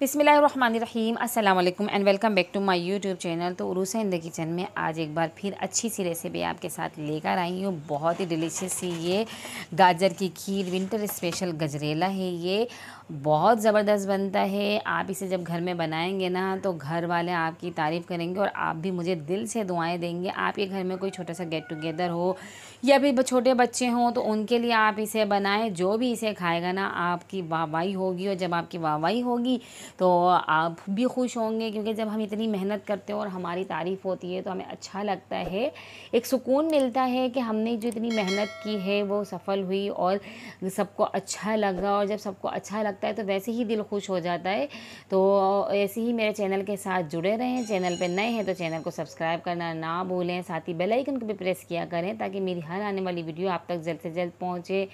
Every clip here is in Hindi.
बिसमीम अल्लाम and welcome back to my YouTube channel तो उरूस हिंद किचन में आज एक बार फिर अच्छी सी रेसिपी आपके साथ लेकर आई हूँ बहुत ही डिलीशियस सी ये गाजर की खीर विंटर स्पेशल गजरेला है ये बहुत ज़बरदस्त बनता है आप इसे जब घर में बनाएंगे ना तो घर वाले आपकी तारीफ़ करेंगे और आप भी मुझे दिल से दुआएँ देंगे आपके घर में कोई छोटा सा गेट टुगेदर हो या फिर छोटे बच्चे हों तो उनके लिए आप इसे बनाएँ जो भी इसे खाएगा ना आपकी वाहवाही होगी और जब आपकी वाहवाही होगी तो आप भी खुश होंगे क्योंकि जब हम इतनी मेहनत करते हैं और हमारी तारीफ़ होती है तो हमें अच्छा लगता है एक सुकून मिलता है कि हमने जो इतनी मेहनत की है वो सफल हुई और सबको अच्छा लगा और जब सबको अच्छा लगता है तो वैसे ही दिल खुश हो जाता है तो ऐसे ही मेरे चैनल के साथ जुड़े रहें चैनल पर नए हैं तो चैनल को सब्सक्राइब करना ना भूलें साथ ही बेलाइकन को भी प्रेस किया करें ताकि मेरी हर आने वाली वीडियो आप तक जल्द से जल्द पहुँचे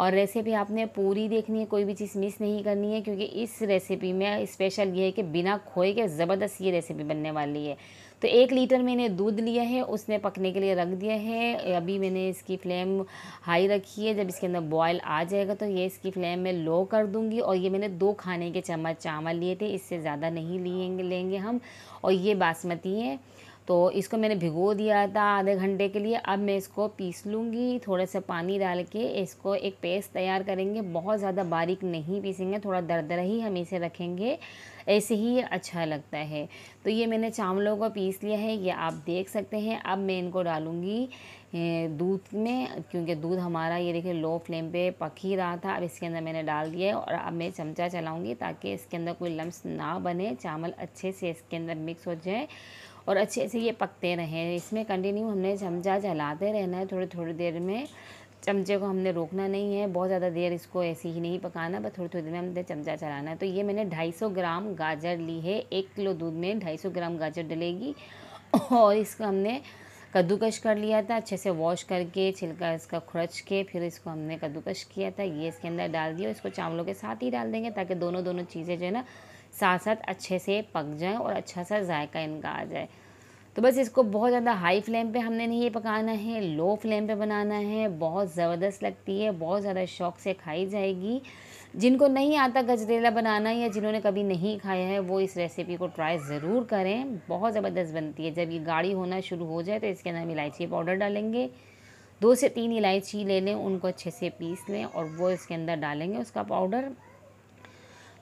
और रेसिपी आपने पूरी देखनी है कोई भी चीज़ मिस नहीं करनी है क्योंकि इस रेसिपी में स्पेशल ये है कि बिना खोए के ज़बरदस्त ये रेसिपी बनने वाली है तो एक लीटर मैंने दूध लिया है उसने पकने के लिए रख दिया है अभी मैंने इसकी फ्लेम हाई रखी है जब इसके अंदर बॉयल आ जाएगा तो ये इसकी फ्लेम मैं लो कर दूँगी और ये मैंने दो खाने के चम्मच चावल लिए थे इससे ज़्यादा नहीं लिए लेंगे हम और ये बासमती है तो इसको मैंने भिगो दिया था आधे घंटे के लिए अब मैं इसको पीस लूँगी थोड़ा सा पानी डाल के इसको एक पेस्ट तैयार करेंगे बहुत ज़्यादा बारीक नहीं पीसेंगे थोड़ा दरदरा ही हम इसे रखेंगे ऐसे ही ये अच्छा लगता है तो ये मैंने चावलों को पीस लिया है ये आप देख सकते हैं अब मैं इनको डालूँगी दूध में क्योंकि दूध हमारा ये देखिए लो फ्लेम पे पक ही रहा था अब इसके अंदर मैंने डाल दिया है और अब मैं चमचा चलाऊँगी ताकि इसके अंदर कोई लम्स ना बने चावल अच्छे से इसके अंदर मिक्स हो जाए और अच्छे से ये पकते रहें इसमें कंटिन्यू हमने चमचा जलाते रहना है थोड़ी थोड़ी देर में चमचे को हमने रोकना नहीं है बहुत ज़्यादा देर इसको ऐसे ही नहीं पकाना बस थोड़ी थोड़ी देर में हमने चमचा चलाना है तो ये मैंने 250 ग्राम गाजर ली है एक किलो दूध में 250 ग्राम गाजर डलेगी और इसको हमने कद्दूकश कर लिया था अच्छे से वॉश करके छिलका इसका खुरच के फिर इसको हमने कद्दूकश किया था ये इसके अंदर डाल दिया इसको चावलों के साथ ही डाल देंगे ताकि दोनों दोनों चीज़ें जो है ना साथ साथ अच्छे से पक जाएँ और अच्छा सा जायका इनका आ जाए तो बस इसको बहुत ज़्यादा हाई फ्लेम पे हमने नहीं ये पकाना है लो फ्लेम पे बनाना है बहुत ज़बरदस्त लगती है बहुत ज़्यादा शौक से खाई जाएगी जिनको नहीं आता गजरेला बनाना या जिन्होंने कभी नहीं खाया है वो इस रेसिपी को ट्राई ज़रूर करें बहुत ज़बरदस्त बनती है जब ये गाढ़ी होना शुरू हो जाए तो इसके अंदर हम इलायची पाउडर डालेंगे दो से तीन इलायची ले लें उनको अच्छे से पीस लें और वो इसके अंदर डालेंगे उसका पाउडर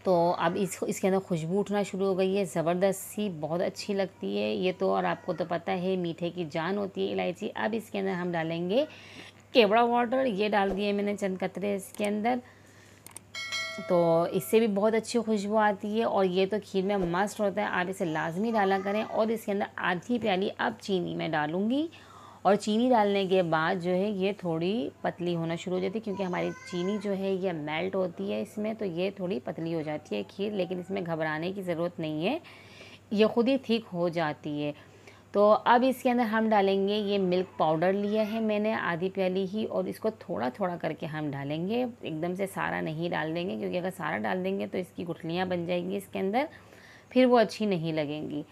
तो अब इस इसके अंदर खुशबू उठना शुरू हो गई है ज़बरदस्त सी बहुत अच्छी लगती है ये तो और आपको तो पता है मीठे की जान होती है इलायची अब इसके अंदर हम डालेंगे केवड़ा वाटर ये डाल दिए मैंने चंद कतरे इसके अंदर तो इससे भी बहुत अच्छी खुशबू आती है और ये तो खीर में मस्त होता है आप इसे लाजमी डाला करें और इसके अंदर आधी प्याली अब चीनी मैं डालूँगी और चीनी डालने के बाद जो है ये थोड़ी पतली होना शुरू हो जाती है क्योंकि हमारी चीनी जो है ये मेल्ट होती है इसमें तो ये थोड़ी पतली हो जाती है खीर लेकिन इसमें घबराने की ज़रूरत नहीं है ये ख़ुद ही ठीक हो जाती है तो अब इसके अंदर हम डालेंगे ये मिल्क पाउडर लिया है मैंने आधी प्याली ही और इसको थोड़ा थोड़ा करके हम डालेंगे एकदम से सारा नहीं डाल देंगे क्योंकि अगर सारा डाल देंगे तो इसकी गुठलियाँ बन जाएंगी इसके अंदर फिर वो अच्छी नहीं लगेंगी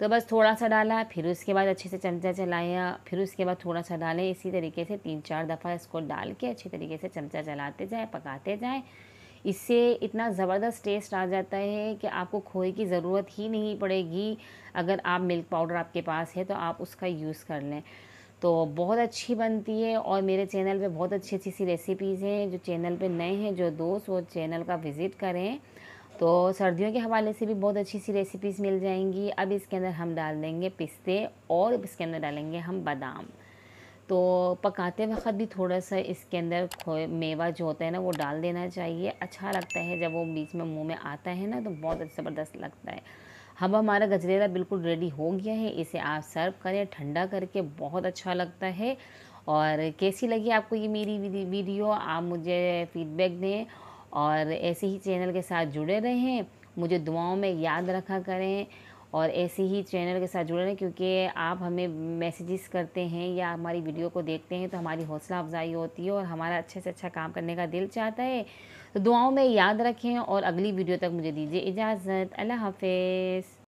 तो बस थोड़ा सा डाला फिर उसके बाद अच्छे से चमचा चलाया फिर उसके बाद थोड़ा सा डालें इसी तरीके से तीन चार दफ़ा इसको डाल के अच्छे तरीके से चमचा चलाते जाएँ पकाते जाएँ इससे इतना ज़बरदस्त टेस्ट आ जाता है कि आपको खोए की ज़रूरत ही नहीं पड़ेगी अगर आप मिल्क पाउडर आपके पास है तो आप उसका यूज़ कर लें तो बहुत अच्छी बनती है और मेरे चैनल पे बहुत अच्छी अच्छी सी रेसिपीज़ हैं जो चैनल पे नए हैं जो दोस्त वो चैनल का विज़िट करें तो सर्दियों के हवाले से भी बहुत अच्छी सी रेसिपीज़ मिल जाएंगी अब इसके अंदर हम डाल देंगे पिस्ते और इसके अंदर डालेंगे हम बादाम तो पकाते वक्त भी थोड़ा सा इसके अंदर मेवा जो होता है ना वो डाल देना चाहिए अच्छा लगता है जब वो बीच में मुंह में आता है ना तो बहुत अच्छा ज़बरदस्त लगता है अब हमारा गजरेला बिल्कुल रेडी हो गया है इसे आप सर्व करें ठंडा करके बहुत अच्छा लगता है और कैसी लगी आपको ये मेरी वीडियो आप मुझे फीडबैक दें और ऐसे ही चैनल के साथ जुड़े रहें मुझे दुआओं में याद रखा करें और ऐसे ही चैनल के साथ जुड़े रहें क्योंकि आप हमें मैसेजेस करते हैं या हमारी वीडियो को देखते हैं तो हमारी हौसला अफजाई होती है और हमारा अच्छे से अच्छा काम करने का दिल चाहता है तो दुआओं में याद रखें और अगली वीडियो तक मुझे दीजिए इजाज़त अल्लाह हाफिज़